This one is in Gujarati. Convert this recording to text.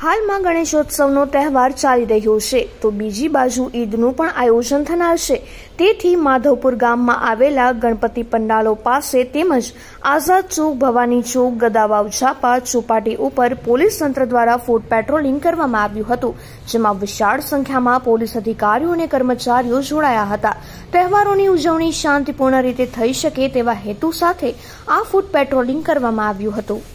હાલમાં ગણેશોત્સવનો તહેવાર ચાલી રહ્યો છે તો બીજી બાજુ ઈદનું પણ આયોજન થનાર છે તેથી માધવપુર ગામમાં આવેલા ગણપતિ પંડાલો પાસે તેમજ આઝાદ ચોક ભવાની ચોક ગદાવાવ છાપા ચોપાટી ઉપર પોલીસ તંત્ર દ્વારા ફૂડ પેટ્રોલિંગ કરવામાં આવ્યું હતું જેમાં વિશાળ સંખ્યામાં પોલીસ અધિકારીઓ અને કર્મચારીઓ જોડાયા હતા તહેવારોની ઉજવણી શાંતિપૂર્ણ રીતે થઈ શકે તેવા હેતુ સાથે આ ફૂડ પેટ્રોલિંગ કરવામાં આવ્યું હતું